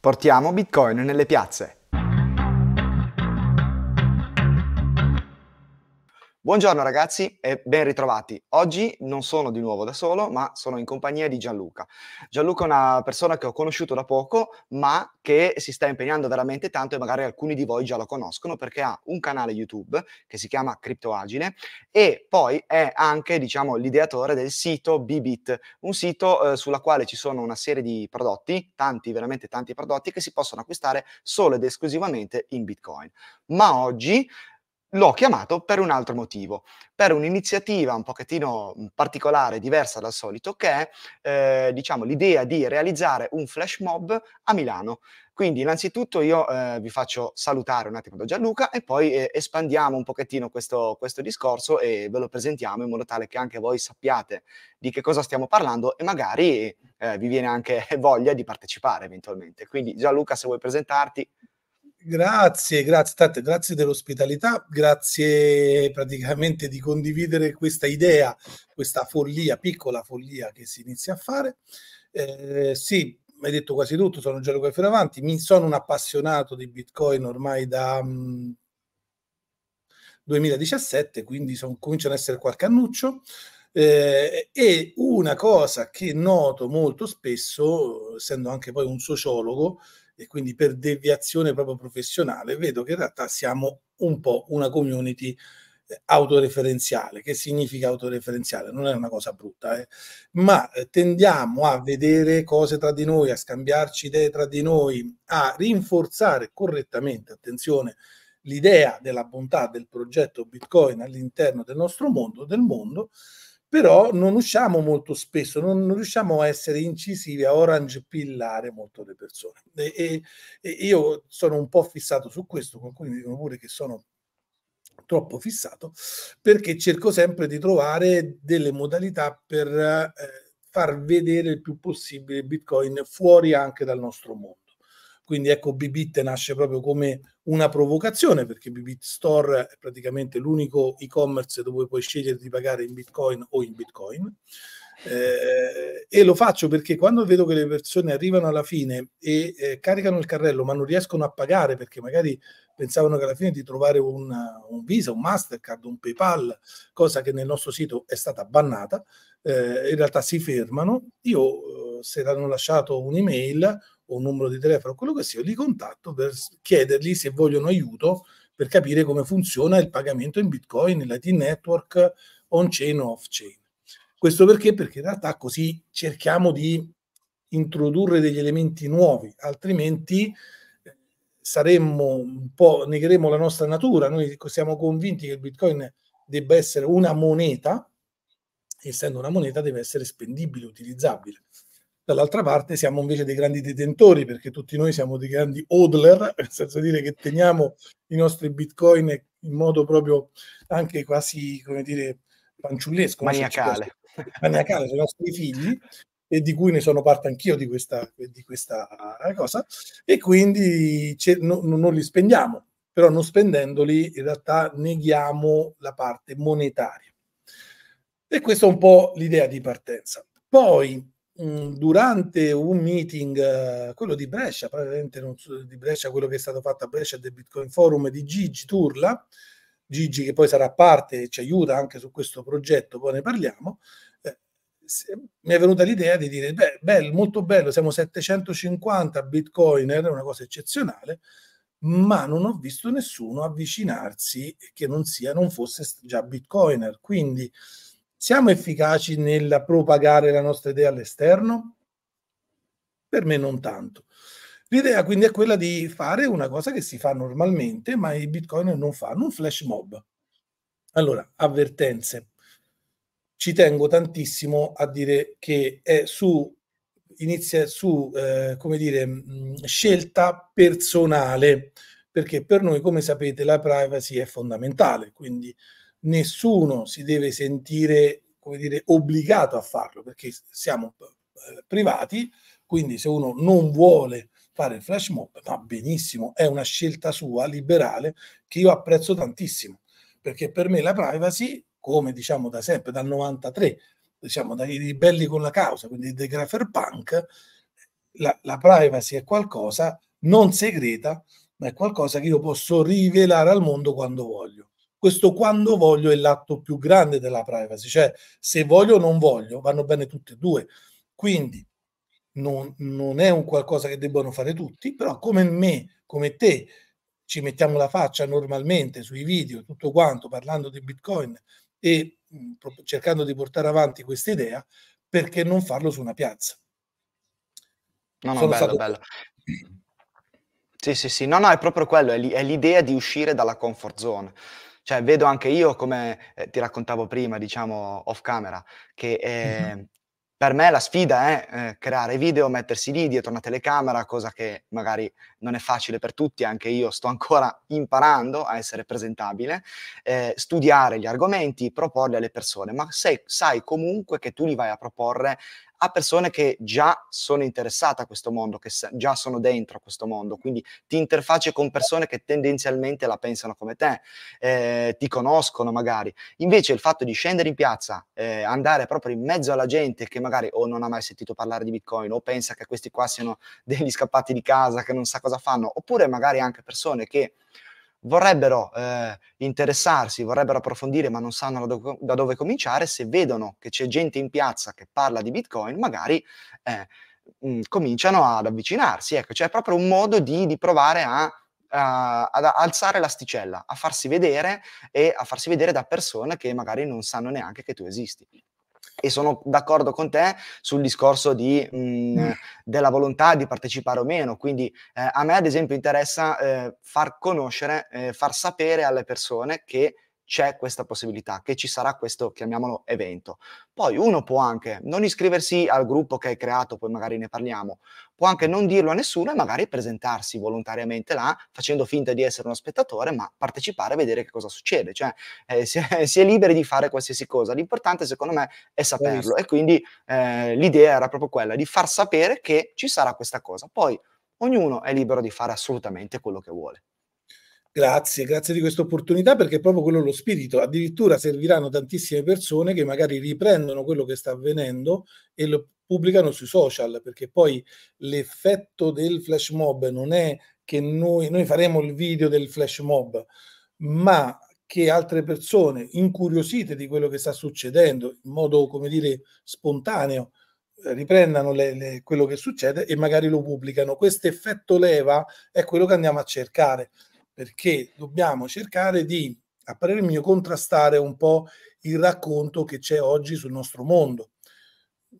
Portiamo Bitcoin nelle piazze. Buongiorno ragazzi e ben ritrovati. Oggi non sono di nuovo da solo, ma sono in compagnia di Gianluca. Gianluca è una persona che ho conosciuto da poco, ma che si sta impegnando veramente tanto e magari alcuni di voi già lo conoscono perché ha un canale YouTube che si chiama Criptoagine e poi è anche, diciamo, l'ideatore del sito Bibit, un sito eh, sulla quale ci sono una serie di prodotti, tanti, veramente tanti prodotti che si possono acquistare solo ed esclusivamente in Bitcoin. Ma oggi l'ho chiamato per un altro motivo, per un'iniziativa un pochettino mhmm, particolare, diversa dal solito, che è eh, diciamo, l'idea di realizzare un flash mob a Milano. Quindi innanzitutto io eh, vi faccio salutare un attimo da Gianluca e poi eh, espandiamo un pochettino questo, questo, discorso e ve lo presentiamo in modo tale che anche voi sappiate di che cosa stiamo parlando e magari eh, vi viene anche voglia di partecipare eventualmente. Quindi Gianluca se vuoi presentarti Grazie, grazie, tante, grazie dell'ospitalità, grazie praticamente di condividere questa idea, questa follia, piccola follia che si inizia a fare. Eh, sì, hai detto quasi tutto, sono Gianluca Fioravanti, mi sono un appassionato di Bitcoin ormai da mh, mm, 2017, quindi son, cominciano ad essere qualche annuccio. Eh, e una cosa che noto molto spesso, essendo anche poi un sociologo, e quindi per deviazione proprio professionale, vedo che in realtà siamo un po' una community eh, autoreferenziale. Che significa autoreferenziale? Non è una cosa brutta, eh? ma eh, tendiamo a vedere cose tra di noi, a scambiarci idee tra di noi, a rinforzare correttamente, attenzione, l'idea della bontà del progetto Bitcoin all'interno del nostro mondo, del mondo, però non usciamo molto spesso, non, non, riusciamo a essere incisivi, a orange pillare molto le persone. E, e, e, io sono un po' fissato su questo, alcuni mi dicono pure che sono troppo fissato, perché cerco sempre di trovare delle modalità per eh, far vedere il più possibile Bitcoin fuori anche dal nostro mondo. Quindi ecco, Bibit nasce proprio come una provocazione, perché Bibit Store è praticamente l'unico e-commerce dove puoi scegliere di pagare in Bitcoin o in Bitcoin. Eh, e lo faccio perché quando vedo che le persone arrivano alla fine e eh, caricano il carrello ma non riescono a pagare perché magari pensavano che alla fine di trovare una, un Visa, un Mastercard, un PayPal, cosa che nel nostro sito è stata bannata, eh, in realtà si fermano. Io eh, se l'hanno lasciato un'email o un numero di telefono, quello che sia, li contatto per chiedergli se vogliono aiuto per capire come funziona il pagamento in Bitcoin, l'IT network, on-chain o off-chain. Questo perché? Perché in realtà così cerchiamo di introdurre degli elementi nuovi, altrimenti eh, saremmo un po' negheremo la nostra natura. Noi siamo convinti che il Bitcoin debba essere una moneta, essendo una moneta deve essere spendibile, utilizzabile dall'altra parte siamo invece dei grandi detentori, perché tutti noi siamo dei grandi hodler, nel senso dire che teniamo i nostri bitcoin in modo proprio anche quasi, come dire, panciullesco. Maniacale. Maniacale, sono i nostri figli, e di cui ne sono parte anch'io di questa, di questa cosa, e quindi no, non li spendiamo, però non spendendoli in realtà neghiamo la parte monetaria. E questa è un po' l'idea di partenza. Poi Mm, durante un meeting, eh, quello di Brescia, probabilmente non so, di Brescia, quello che è stato fatto a Brescia del Bitcoin Forum di Gigi Turla, Gigi che poi sarà parte e ci aiuta anche su questo progetto, poi ne parliamo, eh, mi è venuta l'idea di dire, beh, bello, molto bello, siamo 750 bitcoiner, una cosa eccezionale, ma non ho visto nessuno avvicinarsi che non sia, non fosse già bitcoiner. Quindi siamo efficaci nel propagare la nostra idea all'esterno? Per me non tanto. L'idea quindi è quella di fare una cosa che si fa normalmente, ma i bitcoin non fanno, un flash mob. Allora, avvertenze. Ci tengo tantissimo a dire che è su, inizia su, eh, come dire, scelta personale, perché per noi, come sapete, la privacy è fondamentale, quindi nessuno si deve sentire come dire, obbligato a farlo perché siamo eh, privati, quindi se uno non vuole fare il flash mob va benissimo, è una scelta sua, liberale, che io apprezzo tantissimo, perché per me la privacy, come diciamo da sempre, dal 93, diciamo dai ribelli con la causa, quindi dei grafer punk, la, la privacy è qualcosa non segreta, ma è qualcosa che io posso rivelare al mondo quando voglio questo quando voglio è l'atto più grande della privacy, cioè se voglio o non voglio vanno bene tutte e due. Quindi non, non è un qualcosa che debbano fare tutti, però come me, come te, ci mettiamo la faccia normalmente sui video, tutto quanto, parlando di Bitcoin e mh, mm, cercando di portare avanti questa idea, perché non farlo su una piazza? No, no, Sono bello, stato... bello. Sì, sì, sì, no, no, è proprio quello, è, l'idea di uscire dalla comfort zone. Cioè, vedo anche io, come eh, ti raccontavo prima, diciamo off camera, che eh, mm-hmm. per me la sfida è eh, creare video, mettersi lì dietro una telecamera, cosa che magari non è facile per tutti, anche io sto ancora imparando a essere presentabile, eh, studiare gli argomenti, proporli alle persone, ma se, sai comunque che tu li vai a proporre a persone che già sono interessate a questo mondo, che già sono dentro a questo mondo, quindi ti interfacci con persone che tendenzialmente la pensano come te, eh, ti conoscono magari. Invece il fatto di scendere in piazza, eh, andare proprio in mezzo alla gente che magari o non ha mai sentito parlare di Bitcoin o pensa che questi qua siano degli scappati di casa che non sa cosa fanno, oppure magari anche persone che vorrebbero eh, interessarsi, vorrebbero approfondire, ma non sanno da, do- da, dove cominciare, se vedono che c'è gente in piazza che parla di Bitcoin, magari eh, mh, mm, cominciano ad avvicinarsi. Ecco, c'è cioè proprio un modo di, di provare a ad alzare l'asticella, a farsi vedere e a farsi vedere da persone che magari non sanno neanche che tu esisti e sono d'accordo con te sul discorso di, mh, mhmm, mm. della volontà di partecipare o meno. Quindi eh, a me, ad esempio, interessa eh, far conoscere, eh, far sapere alle persone che c'è questa possibilità, che ci sarà questo, chiamiamolo, evento. Poi uno può anche non iscriversi al gruppo che hai creato, poi magari ne parliamo, può anche non dirlo a nessuno e magari presentarsi volontariamente là, facendo finta di essere uno spettatore, ma partecipare e vedere che cosa succede. Cioè, eh, si, è, si, è, liberi di fare qualsiasi cosa. L'importante, secondo me, è saperlo. E quindi eh, l'idea era proprio quella di far sapere che ci sarà questa cosa. Poi ognuno è libero di fare assolutamente quello che vuole. Grazie, grazie di questa opportunità perché è proprio quello lo spirito. Addirittura serviranno tantissime persone che magari riprendono quello che sta avvenendo e lo pubblicano sui social perché poi l'effetto del flash mob non è che noi, noi faremo il video del flash mob, ma che altre persone incuriosite di quello che sta succedendo in modo, come dire, spontaneo, eh, riprendano le, le, quello che succede e magari lo pubblicano. Questo effetto leva è quello che andiamo a cercare perché dobbiamo cercare di, a parere mio, contrastare un po' il racconto che c'è oggi sul nostro mondo.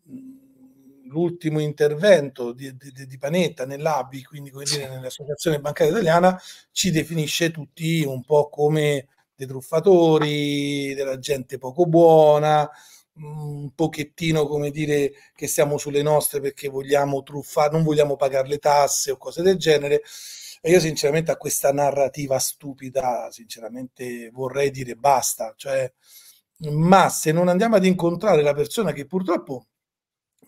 Mm, l'ultimo intervento di, di, di Panetta nell'ABI, quindi dire, nell'Associazione Bancaria Italiana, ci definisce tutti un po' come dei truffatori, della gente poco buona, un pochettino come dire che siamo sulle nostre perché vogliamo truffare, non vogliamo pagare le tasse o cose del genere. E io sinceramente a questa narrativa stupida, sinceramente vorrei dire basta, cioè, ma se non andiamo ad incontrare la persona che purtroppo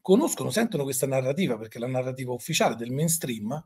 conoscono, sentono questa narrativa, perché è la narrativa ufficiale del mainstream,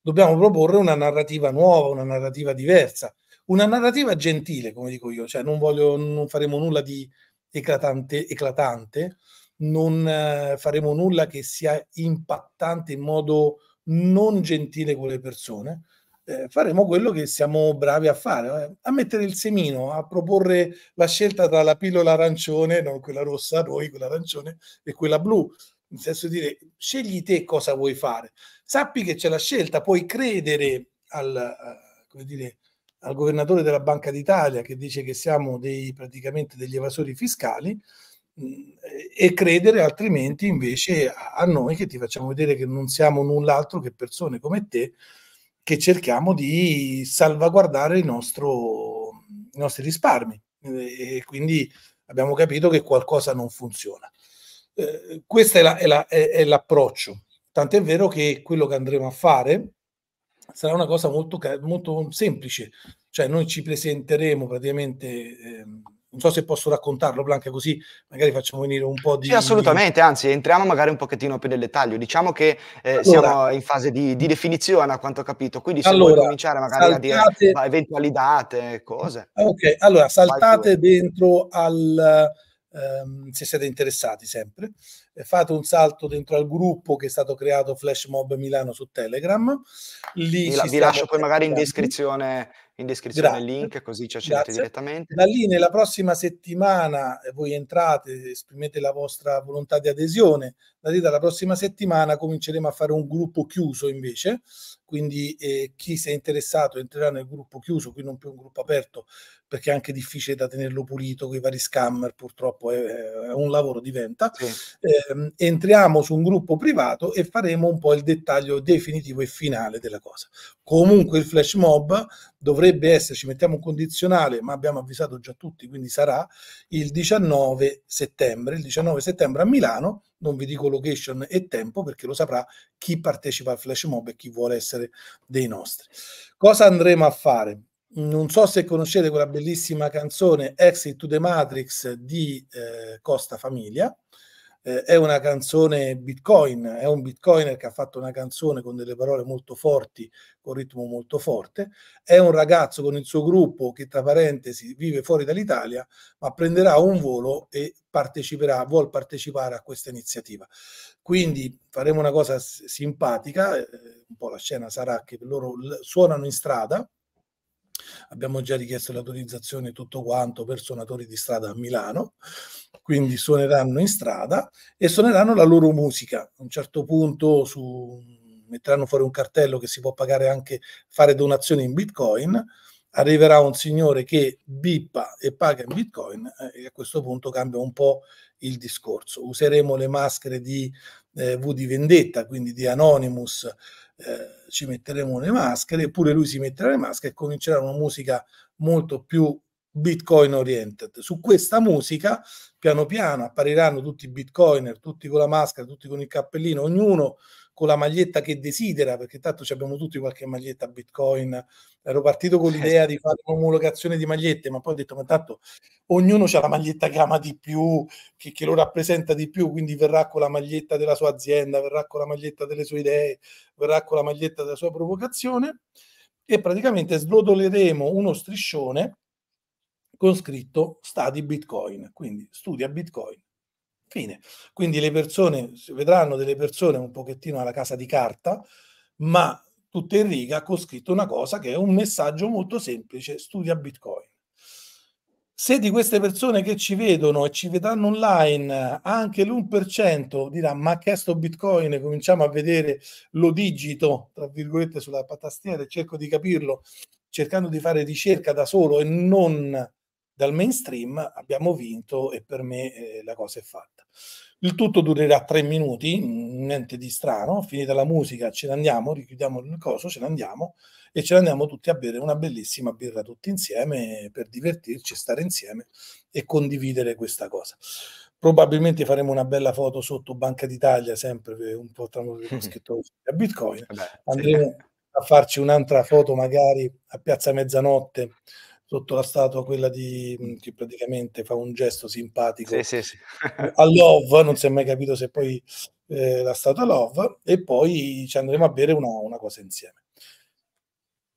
dobbiamo proporre una narrativa nuova, una narrativa diversa, una narrativa gentile, come dico io, cioè non, voglio, non faremo nulla di eclatante, eclatante non eh, faremo nulla che sia impattante in modo non gentile con le persone, eh, faremo quello che siamo bravi a fare, eh, a mettere il semino, a proporre la scelta tra la pillola arancione, non quella rossa, noi, quella arancione e quella blu. Nel senso di dire, scegli te cosa vuoi fare. Sappi che c'è la scelta, puoi credere al, eh, come dire, al governatore della Banca d'Italia che dice che siamo dei, praticamente degli evasori fiscali mm, e credere altrimenti invece a, a noi che ti facciamo vedere che non siamo null'altro che persone come te che cerchiamo di salvaguardare il nostro, i nostri risparmi e quindi abbiamo capito che qualcosa non funziona. Eh, questo è, la, è, la, è, è, l'approccio, tant'è vero che quello che andremo a fare sarà una cosa molto, molto semplice, cioè noi ci presenteremo praticamente... Ehm, non so se posso raccontarlo, Blanca, così magari facciamo venire un po' di... Sì, assolutamente, anzi, entriamo magari un pochettino più nel dettaglio. Diciamo che eh, allora, siamo in fase di, di, definizione, a quanto ho capito, quindi se allora, cominciare magari saltate, a dire eventuali date, cose. Ah, ok, allora saltate dentro al... Ehm, se siete interessati sempre, eh, fate un salto dentro al gruppo che è stato creato Flash Mob Milano su Telegram. Lì vi, la, vi lascio poi magari in descrizione in descrizione il link così ci accedete Grazie. direttamente. Da lì nella prossima settimana eh, voi entrate, esprimete la vostra volontà di adesione, da lì dalla prossima settimana cominceremo a fare un gruppo chiuso invece quindi eh, chi si è interessato entrerà nel gruppo chiuso, qui non più un gruppo aperto, perché è anche difficile da tenerlo pulito con i vari scammer, purtroppo è, è un lavoro diventa. Sì. Eh, entriamo su un gruppo privato e faremo un po' il dettaglio definitivo e finale della cosa. Comunque il flash mob dovrebbe esserci, mettiamo un condizionale, ma abbiamo avvisato già tutti, quindi sarà il 19 settembre, il 19 settembre a Milano non vi dico location e tempo perché lo saprà chi partecipa al flash mob e chi vuole essere dei nostri. Cosa andremo a fare? Non so se conoscete quella bellissima canzone Exit to the Matrix di eh, Costa Famiglia, eh, è una canzone bitcoin, è un bitcoiner che ha fatto una canzone con delle parole molto forti, con ritmo molto forte, è un ragazzo con il suo gruppo che tra parentesi vive fuori dall'Italia, ma prenderà un volo e parteciperà, vuol partecipare a questa iniziativa. Quindi faremo una cosa simpatica, eh, un po' la scena sarà che loro suonano in strada, Abbiamo già richiesto l'autorizzazione e tutto quanto per suonatori di strada a Milano, quindi suoneranno in strada e suoneranno la loro musica. A un certo punto su, metteranno fuori un cartello che si può pagare anche fare donazioni in bitcoin, arriverà un signore che bippa e paga in bitcoin eh, e a questo punto cambia un po' il discorso. Useremo le maschere di eh, V di Vendetta, quindi di Anonymous, eh, ci metteremo le maschere, eppure lui si metterà le maschere e comincerà una musica molto più bitcoin oriented. Su questa musica, piano piano, appariranno tutti i bitcoiner, tutti con la maschera, tutti con il cappellino, ognuno con la maglietta che desidera, perché tanto abbiamo tutti qualche maglietta Bitcoin. Ero partito con eh, l'idea di fare un'omologazione di magliette, ma poi ho detto, ma tanto ognuno ha la maglietta che ama di più, che, che lo rappresenta di più, quindi verrà con la maglietta della sua azienda, verrà con la maglietta delle sue idee, verrà con la maglietta della sua provocazione e praticamente srotoleremo uno striscione con scritto studi Bitcoin, quindi studia Bitcoin. Fine. Quindi le persone vedranno delle persone un pochettino alla casa di carta, ma tutte in riga con scritto una cosa che è un messaggio molto semplice, studia Bitcoin. Se di queste persone che ci vedono e ci vedranno online anche l'1% dirà ma che sto bitcoin, cominciamo a vedere lo digito, tra virgolette, sulla patastiera e cerco di capirlo, cercando di fare ricerca da solo e non dal mainstream, abbiamo vinto e per me eh, la cosa è fatta. Il tutto durerà tre minuti, mm, niente di strano, finita la musica ce ne andiamo, richiudiamo il coso, ce ne andiamo e ce ne andiamo tutti a bere una bellissima birra tutti insieme per divertirci, stare insieme e condividere questa cosa. Probabilmente faremo una bella foto sotto Banca d'Italia, sempre un po' tra noi scritto a Bitcoin. Eh Andremo a farci un'altra foto magari a Piazza Mezzanotte sotto la statua quella di mm, che praticamente fa un gesto simpatico sì, sì, sì. a Love, non si è mai capito se poi eh, la statua Love, e poi ci andremo a bere una, una cosa insieme.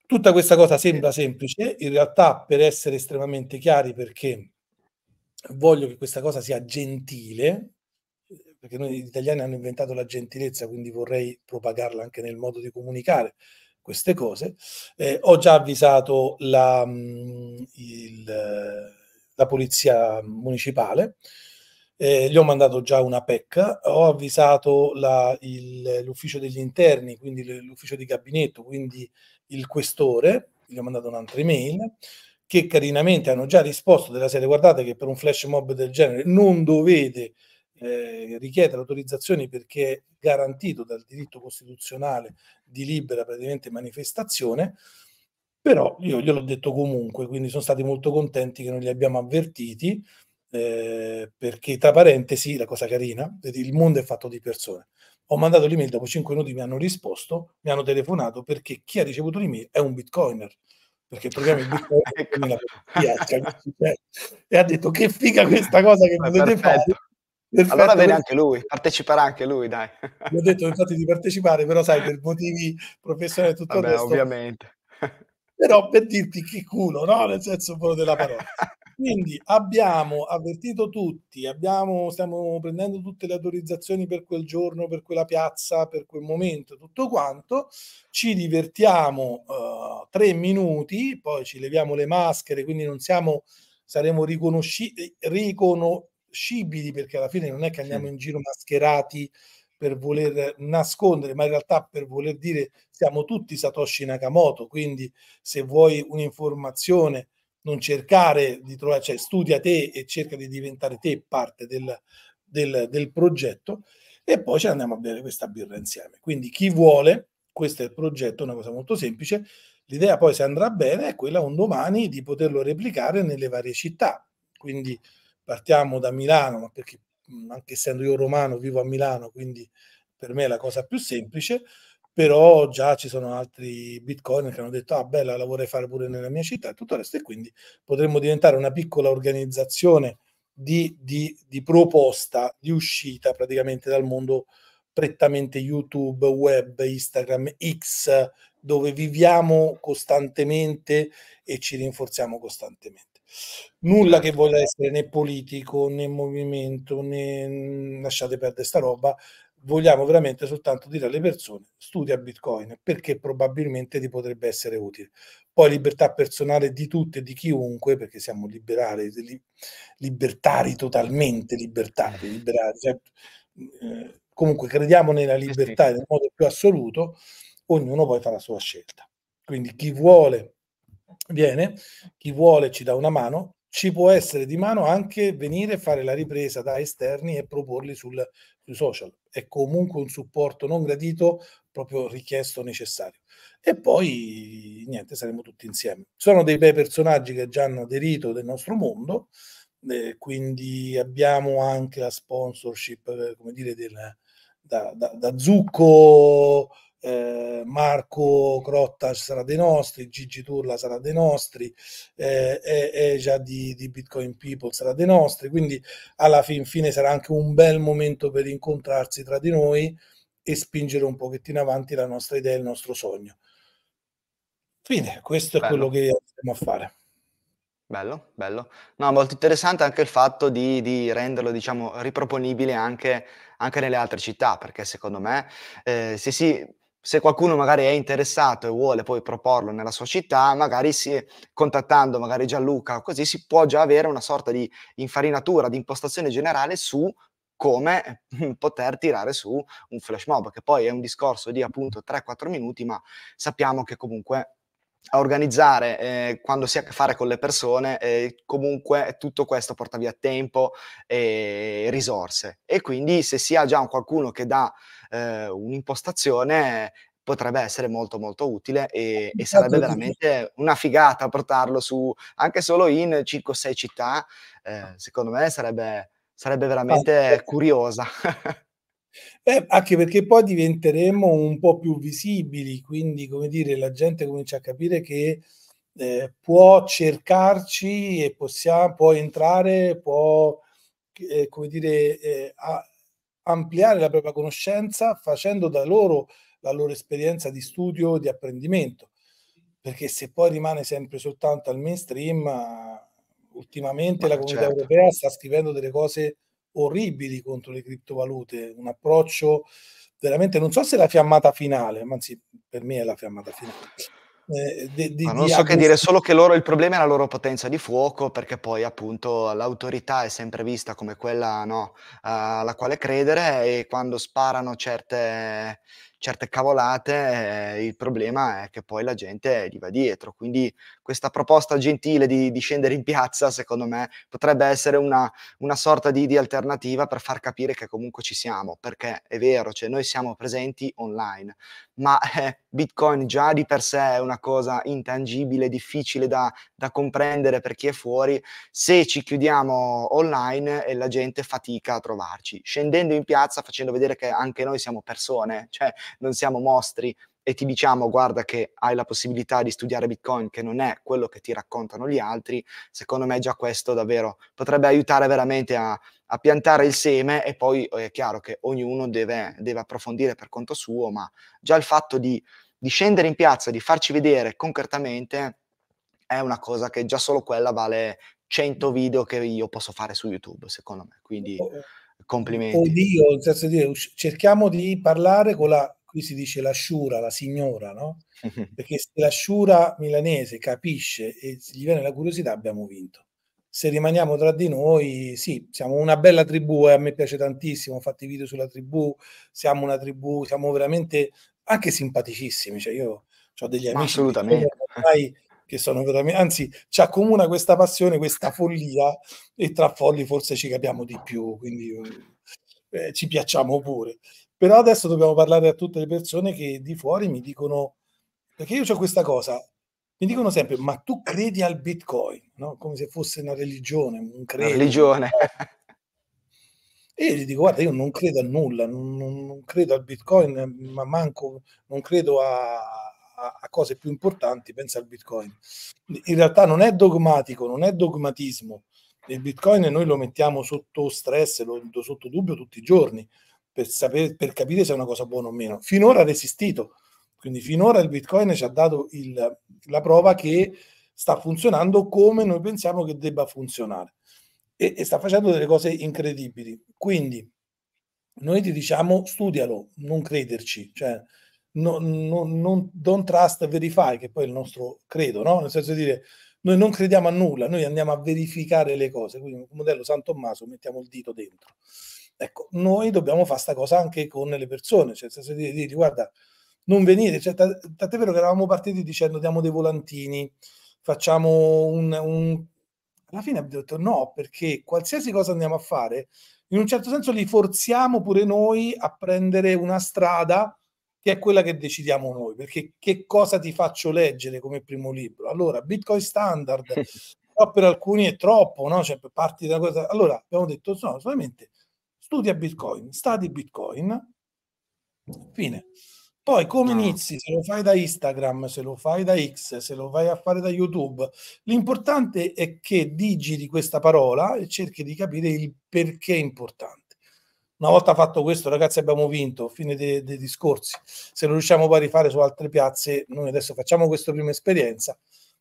Tutta questa cosa sembra semplice, in realtà per essere estremamente chiari perché voglio che questa cosa sia gentile, perché noi gli italiani hanno inventato la gentilezza, quindi vorrei propagarla anche nel modo di comunicare queste cose. Eh, ho già avvisato la, mm, il, la polizia municipale, eh, gli ho mandato già una PEC, ho avvisato la, il, l'ufficio degli interni, quindi l'ufficio di gabinetto, quindi il questore, gli ho mandato un'altra email, che carinamente hanno già risposto della serie guardate che per un flash mob del genere non dovete eh, richiede l'autorizzazione perché garantito dal diritto costituzionale di libera praticamente manifestazione, però io gliel'ho detto comunque, quindi sono stati molto contenti che non li abbiamo avvertiti, eh, perché tra parentesi, la cosa carina, il mondo è fatto di persone. Ho mandato l'email, dopo 5 minuti mi hanno risposto, mi hanno telefonato perché chi ha ricevuto l'email è un bitcoiner, perché il programma ecco. di ecco. e ha detto che figa questa cosa che potete fare Perfetto. Allora viene anche lui, parteciperà anche lui, dai. Mi ho detto infatti di partecipare, però sai, per motivi professionali e tutto Vabbè, questo, ovviamente. Però per dirti che culo, no? Nel senso quello della parola. Quindi abbiamo avvertito tutti, abbiamo, stiamo prendendo tutte le autorizzazioni per quel giorno, per quella piazza, per quel momento, tutto quanto. Ci divertiamo uh, tre minuti, poi ci leviamo le maschere, quindi non siamo, saremo riconosciuti, eh, ricono- riconoscibili, perché alla fine non è che andiamo in giro mascherati per voler nascondere, ma in realtà per voler dire siamo tutti Satoshi Nakamoto, quindi se vuoi un'informazione non cercare di trovare, cioè studia te e cerca di diventare te parte del, del, del progetto e poi ci andiamo a bere questa birra insieme. Quindi chi vuole, questo è il progetto, una cosa molto semplice, l'idea poi se andrà bene è quella un domani di poterlo replicare nelle varie città, quindi partiamo da Milano, ma perché mhmm, anche essendo io romano vivo a Milano, quindi per me è la cosa più semplice, però già ci sono altri bitcoin che hanno detto ah bella la vorrei fare pure nella mia città e tutto il resto e quindi potremmo diventare una piccola organizzazione di, di, di proposta di uscita praticamente dal mondo prettamente YouTube, web, Instagram, X, dove viviamo costantemente e ci rinforziamo costantemente. Nulla certo. che voglia essere né politico né movimento né mhmm, lasciate perdere sta roba. Vogliamo veramente soltanto dire alle persone studia Bitcoin perché probabilmente ti potrebbe essere utile. Poi libertà personale di tutte e di chiunque, perché siamo liberali, li, libertari totalmente, libertari, liberari. Cioè, eh, comunque crediamo nella libertà nel modo più assoluto, ognuno poi fa la sua scelta. Quindi chi vuole viene, chi vuole ci dà una mano, ci può essere di mano anche venire a fare la ripresa da esterni e proporli sul, sui social. È comunque un supporto non gradito, proprio richiesto, necessario. E poi, niente, saremo tutti insieme. Sono dei bei personaggi che già hanno aderito del nostro mondo, eh, quindi abbiamo anche la sponsorship, eh, come dire, del, da, da, da Zucco eh, Marco Crottas sarà dei nostri, Gigi Turla sarà dei nostri, eh, Eja di, di, Bitcoin People sarà dei nostri, quindi alla fin fine sarà anche un bel momento per incontrarsi tra di noi e spingere un pochettino avanti la nostra idea, il nostro sogno. Fine, questo bello. è quello che andiamo a fare. Bello, bello. No, molto interessante anche il fatto di, di renderlo, diciamo, riproponibile anche, anche, nelle altre città, perché secondo me, eh, se si se qualcuno magari è interessato e vuole poi proporlo nella sua città, magari si, contattando magari Gianluca, così si può già avere una sorta di infarinatura, di impostazione generale su come eh, poter tirare su un flash mob, che poi è un discorso di appunto 3-4 minuti, ma sappiamo che comunque a organizzare eh, quando si ha a che fare con le persone, eh, comunque tutto questo porta via tempo e risorse. E quindi se si ha già qualcuno che dà eh, un'impostazione potrebbe essere molto molto utile e, e, esatto, sarebbe esatto. veramente una figata portarlo su anche solo in 5-6 città, eh, ah. secondo me sarebbe, sarebbe ah, veramente eh. curiosa. Eh, anche perché poi diventeremo un po' più visibili, quindi come dire, la gente comincia a capire che eh, può cercarci e possiamo, può entrare, può eh, come dire, eh, a, ampliare la propria conoscenza facendo da loro la loro esperienza di studio, di apprendimento. Perché se poi rimane sempre soltanto al mainstream, ultimamente Ma la comunità certo. europea sta scrivendo delle cose orribili contro le criptovalute, un approccio veramente non so se è la fiammata finale, ma anzi per me è la fiammata finale. Eh, di, di, Ma non so che dire, solo che loro il problema è la loro potenza di fuoco, perché poi appunto l'autorità è sempre vista come quella no, eh, alla quale credere e quando sparano certe, certe cavolate, eh, il problema è che poi la gente gli va dietro. Quindi questa proposta gentile di, di scendere in piazza, secondo me, potrebbe essere una, una sorta di, di, alternativa per far capire che comunque ci siamo, perché è vero, cioè noi siamo presenti online, ma eh, Bitcoin già di per sé è una cosa intangibile, difficile da, da comprendere per chi è fuori, se ci chiudiamo online e eh, la gente fatica a trovarci. Scendendo in piazza facendo vedere che anche noi siamo persone, cioè non siamo mostri, e ti diciamo guarda che hai la possibilità di studiare Bitcoin che non è quello che ti raccontano gli altri, secondo me già questo davvero potrebbe aiutare veramente a, a piantare il seme e poi eh, è chiaro che ognuno deve, deve approfondire per conto suo, ma già il fatto di di scendere in piazza, di farci vedere concretamente, è una cosa che già solo quella vale 100 video che io posso fare su YouTube, secondo me. Quindi oh, oh, complimenti. Oddio, nel senso dire, cerchiamo di parlare con la, qui si dice la sciura, la signora, no? Perché se la sciura milanese capisce e gli viene la curiosità, abbiamo vinto. Se rimaniamo tra di noi, sì, siamo una bella tribù, eh, a me piace tantissimo, ho fatto i video sulla tribù, siamo una tribù, siamo veramente anche simpaticissimi. Cioè io ho degli amici assolutamente. Che, che sono veramente, anzi, ci accomuna questa passione, questa follia, e tra folli forse ci capiamo di più, quindi eh, ci piacciamo pure. Però adesso dobbiamo parlare a tutte le persone che di fuori mi dicono, perché io ho questa cosa, mi dicono sempre, ma tu credi al Bitcoin, no? come se fosse una religione, un credo. Una religione. Eh, e io gli dico, guarda, io non credo a nulla, non, non credo al bitcoin, ma manco, non credo a, a, a, cose più importanti, pensa al bitcoin. In realtà non è dogmatico, non è dogmatismo. Il bitcoin noi lo mettiamo sotto stress, lo, sotto dubbio tutti i giorni, per, sapere, per capire se è una cosa buona o meno. Finora ha resistito, quindi finora il bitcoin ci ha dato il, la prova che sta funzionando come noi pensiamo che debba funzionare e, e sta facendo delle cose incredibili. Quindi noi ti diciamo studialo, non crederci, cioè no, no, non, don't trust, verify, che poi è il nostro credo, no? nel senso di dire noi non crediamo a nulla, noi andiamo a verificare le cose, quindi il modello San Tommaso mettiamo il dito dentro. Ecco, noi dobbiamo fare sta cosa anche con le persone, cioè nel senso di dire guarda, non venire, cioè, t- tant'è vero che eravamo partiti dicendo diamo dei volantini, facciamo un, un alla fine abbiamo detto no, perché qualsiasi cosa andiamo a fare, in un certo senso li forziamo pure noi a prendere una strada che è quella che decidiamo noi, perché che cosa ti faccio leggere come primo libro? Allora, Bitcoin standard, però per alcuni è troppo, no? Cioè, parti da cosa... Allora, abbiamo detto no, solamente studia Bitcoin, studi Bitcoin, fine. Poi come no. inizi, se lo fai da Instagram, se lo fai da X, se lo vai a fare da YouTube, l'importante è che digiti questa parola e cerchi di capire il perché è importante. Una volta fatto questo, ragazzi, abbiamo vinto, fine dei, dei discorsi. Se lo riusciamo poi a rifare su altre piazze, noi adesso facciamo questa prima esperienza,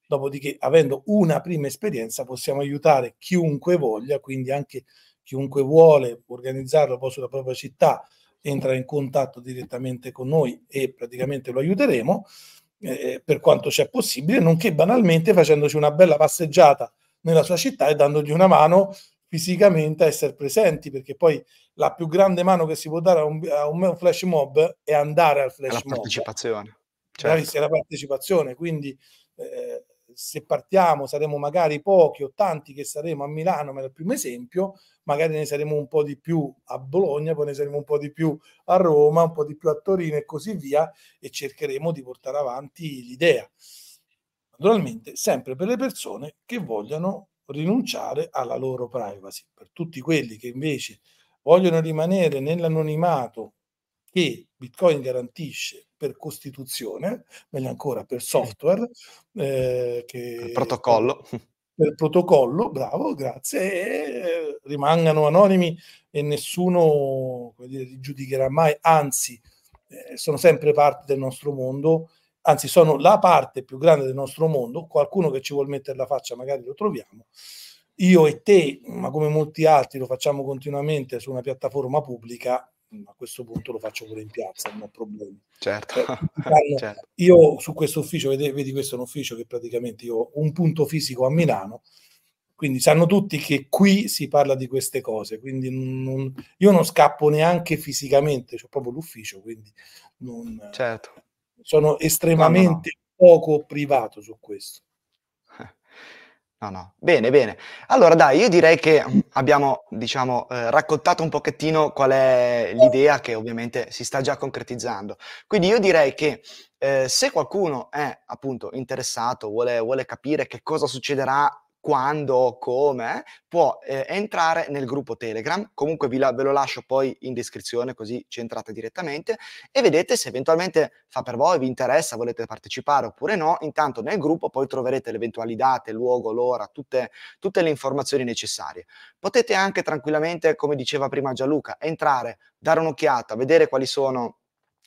dopodiché avendo una prima esperienza possiamo aiutare chiunque voglia, quindi anche chiunque vuole organizzarlo poi sulla propria città, entra in contatto direttamente con noi e praticamente lo aiuteremo eh, per quanto sia possibile, nonché banalmente facendoci una bella passeggiata nella sua città e dandogli una mano fisicamente a essere presenti, perché poi la più grande mano che si può dare a un, a un flash mob è andare al flash Alla mob. Partecipazione. Certo. La partecipazione, quindi eh, se partiamo saremo magari pochi o tanti che saremo a Milano, ma è il primo esempio, magari ne saremo un po' di più a Bologna, poi ne saremo un po' di più a Roma, un po' di più a Torino e così via, e cercheremo di portare avanti l'idea. Naturalmente, sempre per le persone che vogliono rinunciare alla loro privacy, per tutti quelli che invece vogliono rimanere nell'anonimato che Bitcoin garantisce per costituzione, meglio ancora per software. Eh, che, per protocollo. Per protocollo, bravo, grazie. E, eh, rimangano anonimi e nessuno dire, li giudicherà mai, anzi, eh, sono sempre parte del nostro mondo anzi sono la parte più grande del nostro mondo, qualcuno che ci vuole mettere la faccia magari lo troviamo, io e te, ma come molti altri lo facciamo continuamente su una piattaforma pubblica, a questo punto lo faccio pure in piazza, non ho problemi. Certo. Eh, certo. Io su questo ufficio, vedi, vedi questo è un ufficio che praticamente io ho un punto fisico a Milano, quindi sanno tutti che qui si parla di queste cose, quindi non, io non scappo neanche fisicamente, ho proprio l'ufficio, quindi non, certo. sono estremamente no, no, no. poco privato su questo. No, ah, no. Bene, bene. Allora dai, io direi che abbiamo, diciamo, eh, raccontato un pochettino qual è l'idea che ovviamente si sta già concretizzando. Quindi io direi che eh, se qualcuno è appunto interessato, vuole, vuole capire che cosa succederà quando, come, può eh, entrare nel gruppo Telegram, comunque la, ve lo lascio poi in descrizione così ci entrate direttamente e vedete se eventualmente fa per voi, vi interessa, volete partecipare oppure no, intanto nel gruppo poi troverete le eventuali date, il luogo, l'ora, tutte, tutte le informazioni necessarie. Potete anche tranquillamente, come diceva prima Gianluca, entrare, dare un'occhiata, vedere quali sono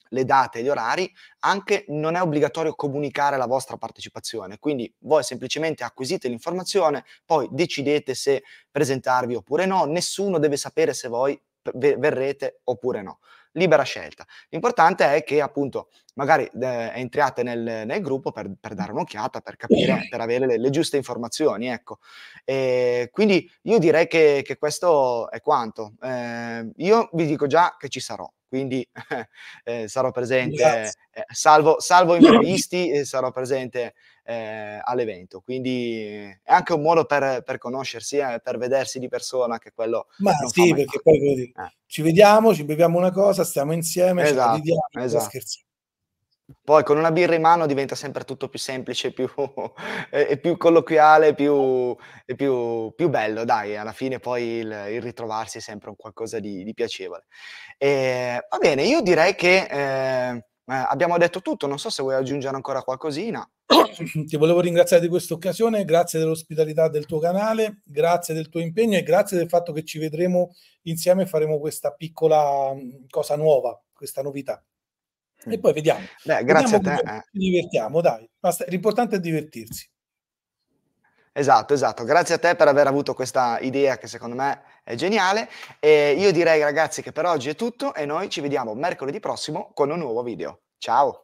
le date e gli orari, anche non è obbligatorio comunicare la vostra partecipazione, quindi voi semplicemente acquisite l'informazione, poi decidete se presentarvi oppure no, nessuno deve sapere se voi verrete oppure no. Libera scelta. L'importante è che appunto magari eh, entriate nel, nel gruppo per, per, dare un'occhiata, per capire, per avere le, le giuste informazioni. Ecco. E quindi io direi che, che questo è quanto. Eh, io vi dico già che ci sarò quindi eh, sarò presente, eh, salvo, salvo, imprevisti, eh, sarò presente eh, all'evento. Quindi è anche un modo per, per conoscersi, eh, per vedersi di persona, che quello... Ma sì, perché male. poi vedi, eh. ci vediamo, ci beviamo una cosa, stiamo insieme, esatto, ci vediamo, esatto. scherziamo. Poi con una birra in mano diventa sempre tutto più semplice, più, e più colloquiale, più, e più, più, bello, dai, alla fine poi il, il ritrovarsi è sempre un qualcosa di, di piacevole. E, va bene, io direi che eh, eh, abbiamo detto tutto, non so se vuoi aggiungere ancora qualcosina. Ti volevo ringraziare di questa occasione, grazie dell'ospitalità del tuo canale, grazie del tuo impegno e grazie del fatto che ci vedremo insieme e faremo questa piccola mm, cosa nuova, questa novità. E poi vediamo. Beh, grazie vediamo a te. Eh. Ci divertiamo, dai. Basta, l'importante è divertirsi. Esatto, esatto. Grazie a te per aver avuto questa idea che secondo me è geniale. E io direi ragazzi che per oggi è tutto e noi ci vediamo mercoledì prossimo con un nuovo video. Ciao!